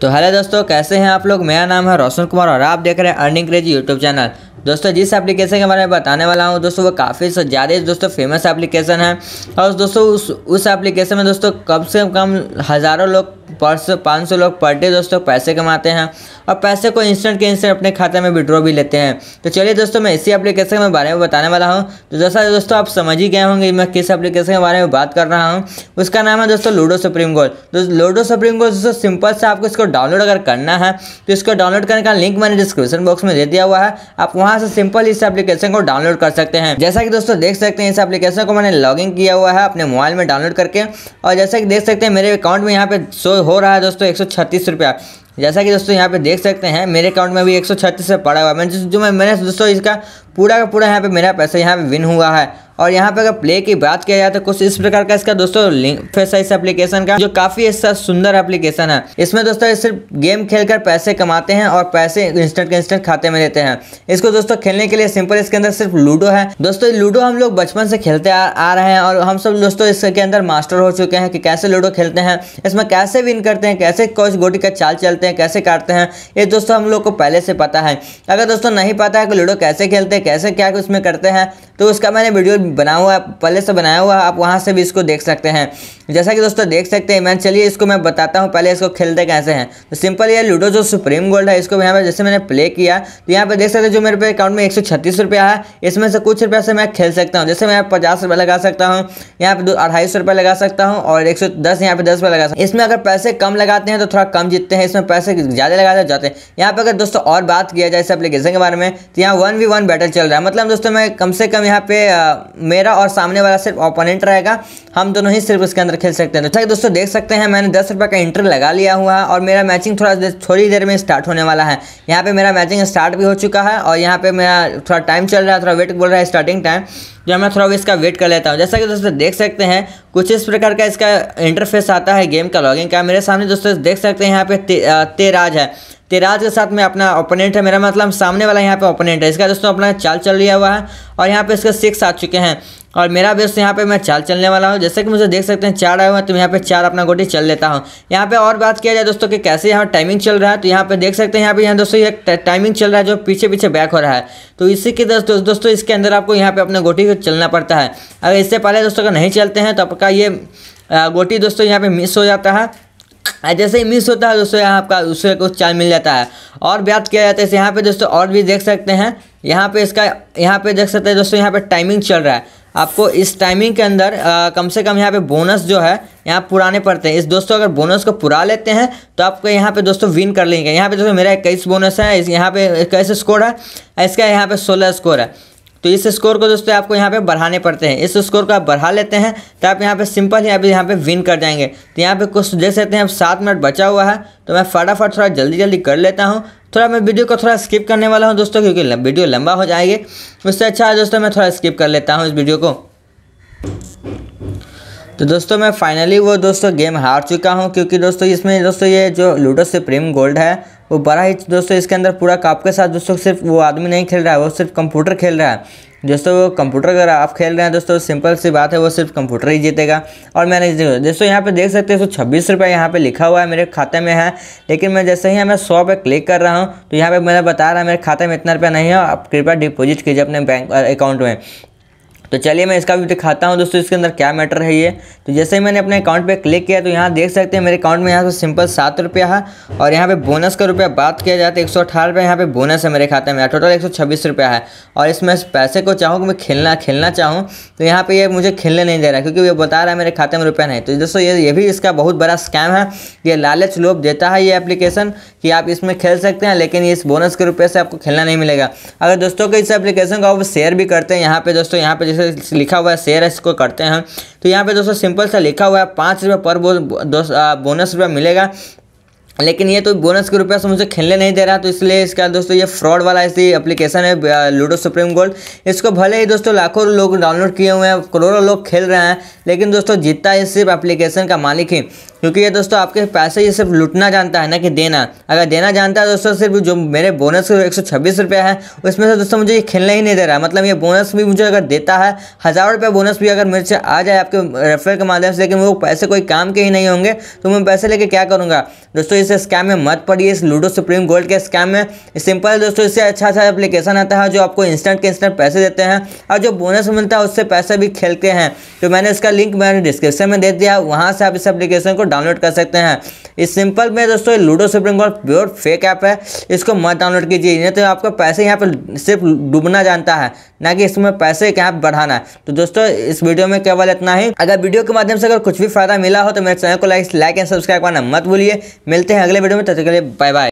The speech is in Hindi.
तो हेलो दोस्तों कैसे हैं आप लोग मेरा नाम है रोशन कुमार और आप देख रहे हैं अर्निंग क्रेजी यूट्यूब चैनल दोस्तों जिस एप्लीकेशन के बारे में बताने वाला हूँ दोस्तों वो काफ़ी ज़्यादा दोस्तों फेमस एप्लीकेशन है और दोस्तों उस उस एप्लीकेशन में दोस्तों कम से कम हज़ारों लोग पर पाँच सौ लोग पर डे दोस्तों पैसे कमाते हैं और पैसे को इंस्टेंट के इंस्टेंट अपने खाते में विड्रॉ भी लेते हैं तो चलिए दोस्तों मैं इसी एप्लीकेशन के बारे में बताने वाला हूँ तो जैसा दोस्तों आप समझ ही गए होंगे मैं किस एप्लीकेशन के बारे में बात कर रहा हूँ उसका नाम है दोस्तों लूडो सुप्रीम गोल तो लूडो सुप्रीम गोल दोस्तों सिंपल से आपको इसको डाउनलोड अगर करना है तो इसको डाउनलोड करने का लिंक मैंने डिस्क्रिप्शन बॉक्स में दे दिया हुआ है आप वहाँ वहाँ से सिंपल इस एप्लीकेशन को डाउनलोड कर सकते हैं जैसा कि दोस्तों देख सकते हैं इस एप्लीकेशन को मैंने लॉगिन किया हुआ है अपने मोबाइल में डाउनलोड करके और जैसा कि देख सकते हैं मेरे अकाउंट में यहाँ पे शो हो रहा है दोस्तों एक सौ जैसा कि दोस्तों यहाँ पे देख सकते हैं मेरे अकाउंट में भी 136 पे पड़ा हुआ है जो मैं मैंने दोस्तों इसका पूरा का पूरा यहाँ पे मेरा पैसा यहाँ पे विन हुआ है और यहाँ पे अगर प्ले की बात किया जाए तो कुछ इस प्रकार का इसका दोस्तों लिंक फेस इस एप्लीकेशन का जो काफ़ी ऐसा सुंदर एप्लीकेशन है इसमें दोस्तों सिर्फ गेम खेलकर पैसे कमाते हैं और पैसे इंस्टेंट के इंस्टेंट खाते में देते हैं इसको दोस्तों खेलने के लिए सिंपल इसके अंदर सिर्फ लूडो है दोस्तों लूडो हम लोग बचपन से खेलते आ, आ रहे हैं और हम सब दोस्तों इसके अंदर मास्टर हो चुके हैं कि कैसे लूडो खेलते हैं इसमें कैसे विन करते हैं कैसे कोच गोटी का चाल चलते खेलते हैं कैसे काटते हैं ये दोस्तों हम लोग को पहले से पता है अगर दोस्तों नहीं पता है कि लूडो कैसे खेलते हैं कैसे क्या उसमें करते हैं तो उसका मैंने वीडियो बना हुआ पहले से बनाया हुआ आप वहाँ से भी इसको देख सकते हैं जैसा कि दोस्तों देख सकते हैं मैं चलिए इसको मैं बताता हूँ पहले इसको खेलते कैसे हैं तो सिंपल ये लूडो जो सुप्रीम गोल्ड है इसको यहाँ पर जैसे मैंने प्ले किया तो यहाँ पर देख सकते हैं जो मेरे पे अकाउंट में एक रुपया है इसमें से कुछ रुपया से मैं खेल सकता हूँ जैसे मैं पचास रुपये लगा सकता हूँ यहाँ पर अढ़ाई सौ रुपये लगा सकता हूँ और एक सौ दस यहाँ पे दस रुपये लगा सकता इसमें अगर पैसे कम लगाते हैं तो थोड़ा कम जीतते हैं इसमें पैसे ज़्यादा लगाते तो जाते हैं यहाँ पर अगर दोस्तों और बात किया जाए इस एप्लीकेशन के बारे में तो यहाँ वन वी वन बैटर चल रहा है मतलब दोस्तों मैं कम से कम यहाँ पे आ, मेरा और सामने वाला सिर्फ ओपोनेंट रहेगा हम दोनों ही सिर्फ उसके अंदर खेल सकते हैं तो ठीक दोस्तों देख सकते हैं मैंने दस रुपये का इंटर लगा लिया हुआ है और मेरा मैचिंग थोड़ा देर थोड़ी देर में स्टार्ट होने वाला है यहाँ पे मेरा मैचिंग स्टार्ट भी हो चुका है और यहाँ पे मेरा थोड़ा टाइम चल रहा है थोड़ा वेट बोल रहा है स्टार्टिंग टाइम जो मैं थोड़ा इसका वेट कर लेता हूँ जैसा कि दोस्तों देख सकते हैं कुछ इस प्रकार का इसका इंटरफेस आता है गेम का लॉगिंग का मेरे सामने दोस्तों देख सकते हैं यहाँ पे तेराज है तेराज के साथ में अपना ओपोनेंट है मेरा मतलब सामने वाला यहाँ पे ओपोनेंट है इसका दोस्तों अपना चाल चल लिया हुआ है और यहाँ पे इसके सिक्स आ चुके हैं और मेरा दोस्तों यहाँ पे मैं चाल चलने वाला हूँ जैसे कि मुझे देख सकते हैं चार आए हुए हैं तो यहाँ पे चार अपना गोटी चल लेता हूँ यहाँ पे और बात किया जाए दोस्तों कि कैसे यहाँ टाइमिंग चल रहा है तो यहाँ पे देख सकते हैं यहाँ पे यहाँ दोस्तों ये टाइमिंग चल रहा है जो पीछे पीछे बैक हो रहा है तो इसी के दोस्तों दोस्तों इसके अंदर आपको यहाँ पे अपने गोटी को चलना पड़ता है अगर इससे पहले दोस्तों का नहीं चलते हैं तो आपका ये गोटी दोस्तों यहाँ पे मिस हो जाता है जैसे ही मिस होता है दोस्तों यहाँ आपका दूसरे को चाल मिल जाता है और ब्याज किया जाता है यहाँ पे दोस्तों और भी देख सकते हैं यहाँ पे इसका यहाँ पे देख सकते हैं दोस्तों यहाँ पे टाइमिंग चल रहा है आपको इस टाइमिंग के अंदर आ, कम से कम यहाँ पे बोनस जो है यहाँ पुराने पड़ते हैं इस दोस्तों अगर बोनस को पुरा लेते हैं तो आपको यहाँ पे दोस्तों विन कर लेंगे यहाँ पे दोस्तों मेरा इक्कीस बोनस है इस यहाँ पे इक्कीस स्कोर है इसका यहाँ पे सोलह स्कोर है तो इस स्कोर को दोस्तों आपको यहाँ पे बढ़ाने पड़ते हैं इस स्कोर को आप बढ़ा लेते हैं तो आप यहाँ पे सिंपल ही अभी यहाँ पे विन कर जाएंगे तो यहाँ पे कुछ देख सकते हैं अब सात मिनट बचा हुआ है तो मैं फटाफट थोड़ा जल्दी जल्दी कर लेता हूँ थोड़ा मैं वीडियो को थोड़ा स्किप करने वाला हूँ दोस्तों क्योंकि वीडियो लंबा हो जाएगी उससे अच्छा है दोस्तों मैं थोड़ा स्किप कर लेता हूँ इस वीडियो को तो दोस्तों मैं फाइनली वो दोस्तों गेम हार चुका हूँ क्योंकि दोस्तों इसमें दोस्तों ये जो लूडो सुप्रीम गोल्ड है वो बड़ा ही दोस्तों इसके अंदर पूरा काप के साथ दोस्तों सिर्फ वो आदमी नहीं खेल रहा है वो सिर्फ कंप्यूटर खेल रहा है दोस्तों वो कंप्यूटर अगर आप खेल रहे हैं दोस्तों सिंपल सी बात है वो सिर्फ कंप्यूटर ही जीतेगा और मैंने दोस्तों यहाँ पे देख सकते हैं सौ छब्बीस रुपये यहाँ पे लिखा हुआ है मेरे खाते में है लेकिन मैं जैसे ही मैं सौ पे क्लिक कर रहा हूँ तो यहाँ पे मैंने बता रहा है मेरे खाते में इतना रुपया नहीं है आप कृपया डिपोजिट कीजिए अपने बैंक अकाउंट में तो चलिए मैं इसका भी दिखाता हूँ दोस्तों इसके अंदर क्या मैटर है ये तो जैसे ही मैंने अपने अकाउंट पे क्लिक किया तो यहाँ देख सकते हैं मेरे अकाउंट में यहाँ से सिंपल सात रुपया है और यहाँ पे बोनस का रुपया बात किया जाए तो एक सौ अठारह रुपया यहाँ पे बोनस है मेरे खाते में टोटल एक सौ छब्बीस रुपया है और इसमें इस पैसे को चाहूँ कि मैं खेलना खेलना चाहूँ तो यहाँ पर ये मुझे खेलने नहीं दे रहा क्योंकि ये बता रहा है मेरे खाते में रुपया नहीं तो दोस्तों ये ये भी इसका बहुत बड़ा स्कैम है ये लालच लोभ देता है ये एप्लीकेशन कि आप इसमें खेल सकते हैं लेकिन इस बोनस के रुपये से आपको खेलना नहीं मिलेगा अगर दोस्तों को इस एप्लीकेशन को आप शेयर भी करते हैं यहाँ पर दोस्तों यहाँ पर जैसे लिखा हुआ है शेयर है इसको करते हैं तो यहाँ पे दोस्तों सिंपल सा लिखा हुआ है पाँच रुपये पर बो, दो बोनस रुपया मिलेगा लेकिन ये तो बोनस के रुपया से मुझे खेलने नहीं दे रहा तो इसलिए इसका दोस्तों ये फ्रॉड वाला ऐसी एप्लीकेशन है लूडो सुप्रीम गोल्ड इसको भले ही दोस्तों लाखों लोग डाउनलोड किए हुए हैं करोड़ों लोग खेल रहे हैं लेकिन दोस्तों जीतता है सिर्फ एप्लीकेशन का मालिक ही क्योंकि ये दोस्तों आपके पैसे ये सिर्फ लुटना जानता है ना कि देना अगर देना जानता है दोस्तों सिर्फ जो मेरे बोनस एक सौ छब्बीस रुपया है उसमें से दोस्तों मुझे ये खेलना ही नहीं दे रहा है मतलब ये बोनस भी मुझे अगर देता है हज़ार रुपये बोनस भी अगर मेरे से आ जाए आपके रेफर के माध्यम से लेकिन वो पैसे कोई काम के ही नहीं होंगे तो मैं पैसे लेके क्या करूँगा दोस्तों इस स्कैम में मत पड़िए इस लूडो सुप्रीम गोल्ड के स्कैम में सिंपल दोस्तों इससे अच्छा अच्छा एप्लीकेशन आता है जो आपको इंस्टेंट के इंस्टेंट पैसे देते हैं और जो बोनस मिलता है उससे पैसे भी खेलते हैं तो मैंने इसका लिंक मैंने डिस्क्रिप्शन में दे दिया वहाँ से आप इस एप्लीकेशन को डाउनलोड कर सकते हैं इस सिंपल में दोस्तों Ludo Supreme court pure fake app है इसको मत डाउनलोड कीजिए नहीं तो आपका पैसे यहाँ पर सिर्फ डूबना जानता है ना कि इसमें पैसे यहाँ बढ़ाना तो दोस्तों इस वीडियो में केवल इतना ही अगर वीडियो के माध्यम से अगर कुछ भी फायदा मिला हो तो मेरे चैनल को लाइक लाइक एंड सब्सक्राइब करना मत भूलिए मिलते हैं अगले वीडियो में तब तक के लिए बाय बाय